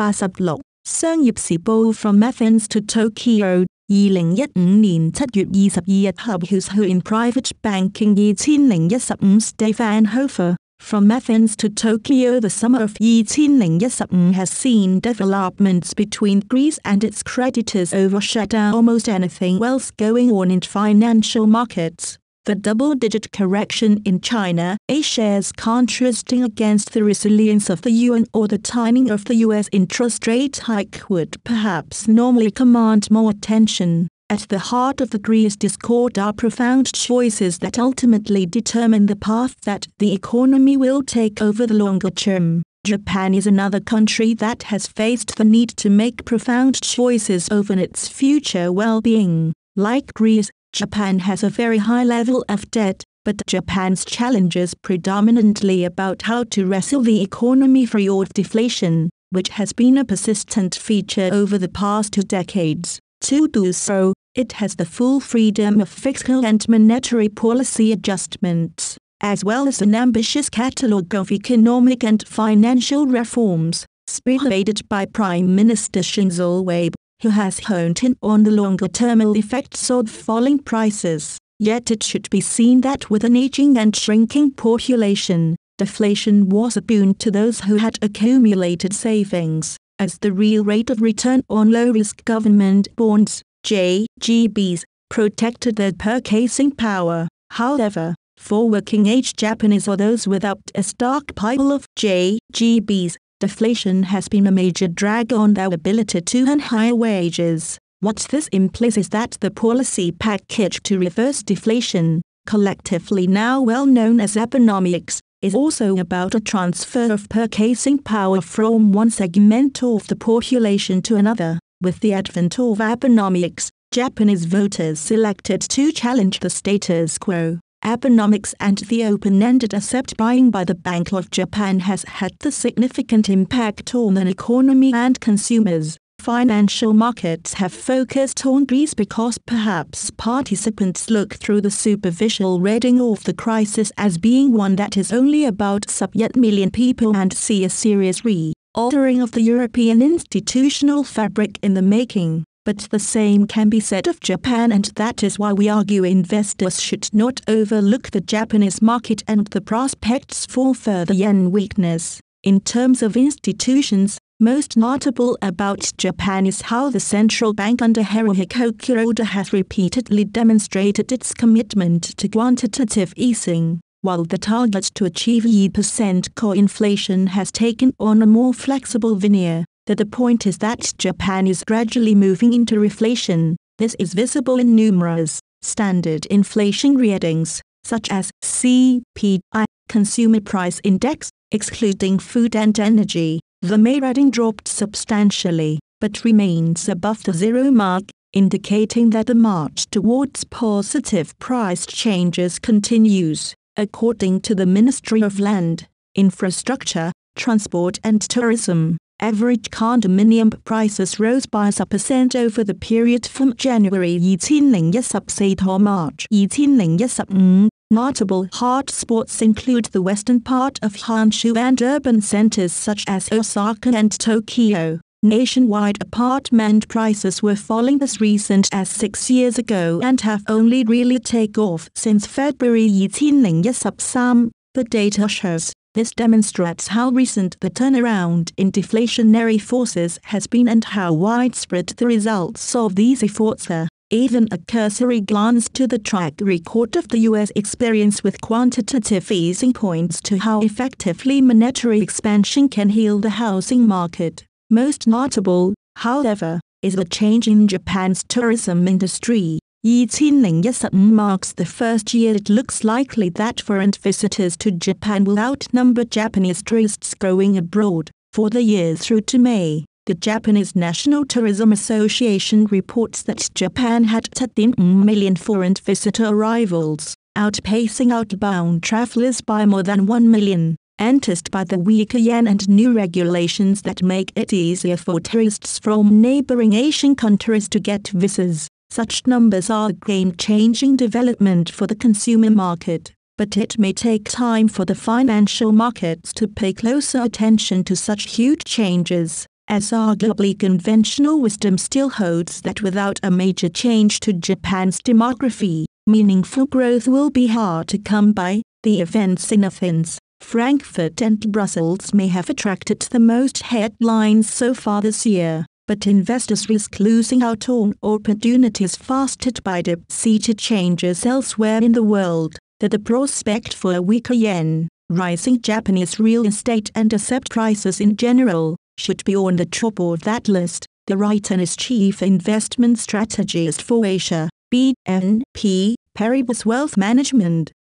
八十六商業時報 From Athens to Tokyo，二零一五年七月二十二日 Hub Who's Who in Private Banking 二千零一十五 Stefan Hofer。From Athens to Tokyo, the summer of 2015 has seen developments between Greece and its creditors overshadow almost anything else going on in financial markets the double-digit correction in China A shares contrasting against the resilience of the yuan or the timing of the US interest rate hike would perhaps normally command more attention. At the heart of the Greece discord are profound choices that ultimately determine the path that the economy will take over the longer term. Japan is another country that has faced the need to make profound choices over its future well-being. Like Greece, Japan has a very high level of debt, but Japan's challenge is predominantly about how to wrestle the economy free of deflation, which has been a persistent feature over the past two decades. To do so, it has the full freedom of fiscal and monetary policy adjustments, as well as an ambitious catalogue of economic and financial reforms, spearheaded by Prime Minister Shinzo Abe who has honed in on the longer-term effects of falling prices. Yet it should be seen that with an aging and shrinking population, deflation was a boon to those who had accumulated savings, as the real rate of return on low-risk government bonds, JGBs, protected their purchasing power. However, for working-age Japanese or those without a stockpile of JGBs, Deflation has been a major drag on their ability to earn higher wages. What this implies is that the policy package to reverse deflation, collectively now well known as economics, is also about a transfer of purchasing power from one segment of the population to another. With the advent of Abenomics, Japanese voters elected to challenge the status quo. Abenomics and the open-ended asset buying by the Bank of Japan has had the significant impact on an economy and consumers. Financial markets have focused on Greece because perhaps participants look through the superficial reading of the crisis as being one that is only about sub yet million people and see a serious re-altering of the European institutional fabric in the making. But the same can be said of Japan and that is why we argue investors should not overlook the Japanese market and the prospects for further yen weakness. In terms of institutions, most notable about Japan is how the central bank under Haruhiko Kuroda has repeatedly demonstrated its commitment to quantitative easing, while the target to achieve 8% core inflation has taken on a more flexible veneer that the point is that Japan is gradually moving into reflation. This is visible in numerous standard inflation readings, such as CPI, Consumer Price Index, excluding food and energy. The May reading dropped substantially, but remains above the zero mark, indicating that the march towards positive price changes continues, according to the Ministry of Land, Infrastructure, Transport and Tourism average condominium prices rose by 10% over the period from January 2014 to March 2015. Notable hotspots include the western part of Honshu and urban centers such as Osaka and Tokyo. Nationwide apartment prices were falling as recent as six years ago and have only really take off since February 2015, the data shows. This demonstrates how recent the turnaround in deflationary forces has been and how widespread the results of these efforts are. Even a cursory glance to the track record of the U.S. experience with quantitative easing points to how effectively monetary expansion can heal the housing market. Most notable, however, is the change in Japan's tourism industry. 2017 marks the first year it looks likely that foreign visitors to Japan will outnumber Japanese tourists going abroad. For the year through to May, the Japanese National Tourism Association reports that Japan had 13 million foreign visitor arrivals, outpacing outbound travelers by more than 1 million, enticed by the weaker yen and new regulations that make it easier for tourists from neighboring Asian countries to get visas. Such numbers are a game-changing development for the consumer market, but it may take time for the financial markets to pay closer attention to such huge changes, as arguably conventional wisdom still holds that without a major change to Japan's demography, meaningful growth will be hard to come by. The events in Athens, Frankfurt and Brussels may have attracted the most headlines so far this year but investors risk losing out on opportunities fostered by deep-seated changes elsewhere in the world, that the prospect for a weaker yen, rising Japanese real estate and asset prices in general, should be on the top of that list, the writer is chief investment strategist for Asia, BNP, Paribas Wealth Management,